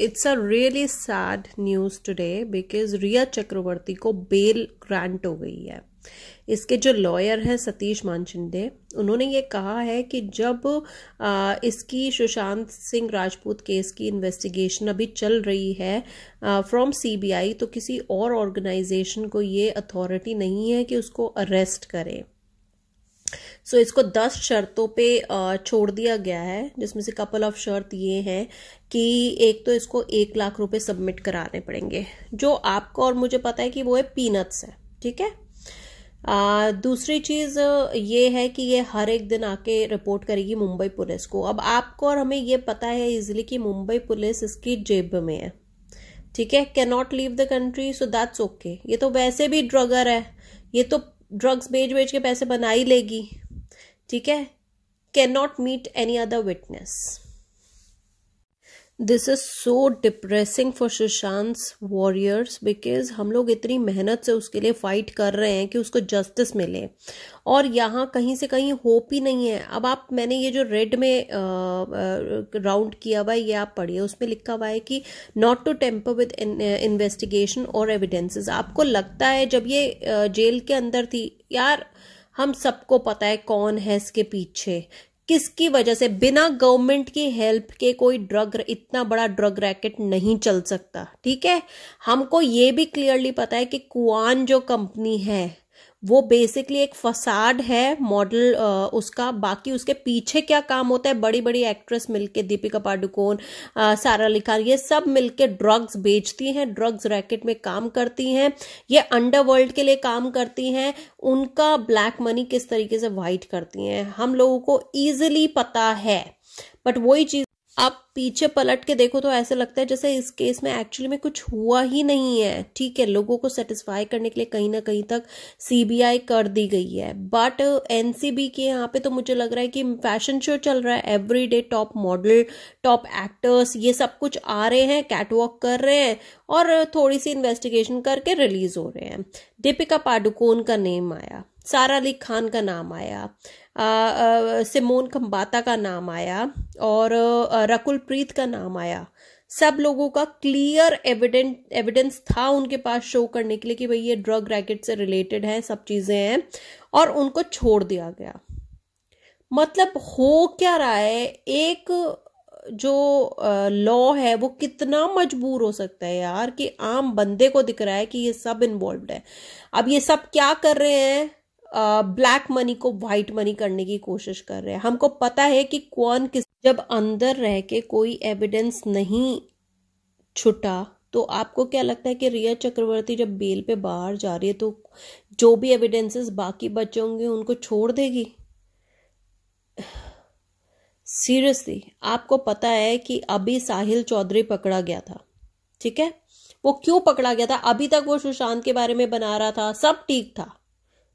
it's a really sad news today because Rhea Chakraborty को bail grant हो गई है इसके जो लॉयर हैं सतीश मानशिंदे उन्होंने ये कहा है कि जब आ, इसकी सुशांत सिंह राजपूत केस की इन्वेस्टिगेशन अभी चल रही है फ्रॉम सीबीआई तो किसी और ऑर्गेनाइजेशन को ये अथॉरिटी नहीं है कि उसको अरेस्ट करें सो so, इसको दस शर्तों पे छोड़ दिया गया है जिसमें से कपल ऑफ शर्त ये हैं कि एक तो इसको एक लाख रुपए सबमिट कराने पड़ेंगे जो आपको और मुझे पता है कि वो है पीनट्स है ठीक है आ, दूसरी चीज ये है कि ये हर एक दिन आके रिपोर्ट करेगी मुंबई पुलिस को अब आपको और हमें ये पता है इजिली कि मुंबई पुलिस इसकी जेब में है ठीक है can not leave the country so that's okay ये तो वैसे भी ड्रगर है ये तो ड्रग्स बेच बेच के पैसे बना ही लेगी ठीक है can not meet any other witness this is so depressing for Sushant warriors because हम लोग इतनी मेहनत से उसके लिए फाइट कर रहे हैं कि उसको जस्टिस मिले और यहाँ कहीं से कहीं होप ही नहीं है अब आप मैंने ये जो रेड में राउंड किया हुआ है ये आप पढ़िए उसमें लिखा हुआ है कि not to tamper with investigation और एविडेंसेस आपको लगता है जब ये जेल के अंदर थी यार uh, हम सबको पता है कौन है इसके पीछे किसकी वजह से बिना गवर्नमेंट की हेल्प के कोई ड्रग इतना बड़ा ड्रग रैकेट नहीं चल सकता ठीक है हमको ये भी क्लियरली पता है कि कुआन जो कंपनी है वो बेसिकली एक फसाड है मॉडल उसका बाकी उसके पीछे क्या काम होता है बड़ी बड़ी एक्ट्रेस मिलके दीपिका पाडुकोन सारा अली खान ये सब मिलके ड्रग्स बेचती हैं ड्रग्स रैकेट में काम करती हैं ये अंडरवर्ल्ड के लिए काम करती हैं उनका ब्लैक मनी किस तरीके से वाइट करती हैं हम लोगों को ईजिली पता है बट वही चीज आप पीछे पलट के देखो तो ऐसा लगता है जैसे इस केस में एक्चुअली में कुछ हुआ ही नहीं है ठीक है लोगों को सेटिस्फाई करने के लिए कहीं ना कहीं तक सीबीआई कर दी गई है बट एनसीबी के यहाँ पे तो मुझे लग रहा है कि फैशन शो चल रहा है every day top model top actors ये सब कुछ आ रहे हैं कैटवॉक कर रहे हैं और थोड़ी सी इन्वेस्टिगेशन करके रिलीज हो रहे हैं दीपिका पाडुकोन का नेम आया सारा अली खान का नाम आया सिमोन खम्बाता का नाम आया और रकुल प्रीत का नाम आया सब लोगों का क्लियर एविडेंट एविडेंस था उनके पास शो करने के लिए कि भाई ये ड्रग रैकेट से रिलेटेड है सब चीज़ें हैं और उनको छोड़ दिया गया मतलब हो क्या रहा है एक जो लॉ है वो कितना मजबूर हो सकता है यार कि आम बंदे को दिख रहा है कि ये सब इन्वॉल्व है अब ये सब क्या कर रहे हैं ब्लैक मनी को व्हाइट मनी करने की कोशिश कर रहे हैं हमको पता है कि कौन किस जब अंदर रह के कोई एविडेंस नहीं छुटा तो आपको क्या लगता है कि रिया चक्रवर्ती जब बेल पे बाहर जा रही है तो जो भी एविडेंसेस बाकी बचे होंगे उनको छोड़ देगी सीरियसली आपको पता है कि अभी साहिल चौधरी पकड़ा गया था ठीक है वो क्यों पकड़ा गया था अभी तक वो सुशांत के बारे में बना रहा था सब ठीक था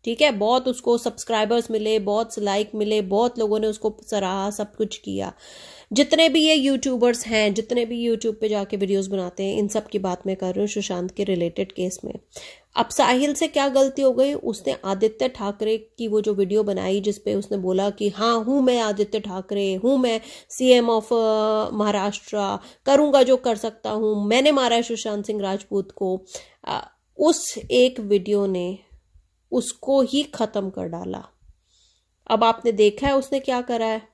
ठीक है बहुत उसको सब्सक्राइबर्स मिले बहुत लाइक मिले बहुत लोगों ने उसको सराहा सब कुछ किया जितने भी ये यूट्यूबर्स हैं जितने भी यूट्यूब पे जाके वीडियोस बनाते हैं इन सब की बात मैं कर रही हूँ सुशांत के रिलेटेड केस में अब साहिल से क्या गलती हो गई उसने आदित्य ठाकरे की वो जो वीडियो बनाई जिसपे उसने बोला कि हाँ हूँ मैं आदित्य ठाकरे हूँ मैं सीएम ऑफ महाराष्ट्र करूँगा जो कर सकता हूँ मैंने मारा है सुशांत सिंह राजपूत को आ, उस एक वीडियो ने उसको ही खत्म कर डाला अब आपने देखा है उसने क्या करा है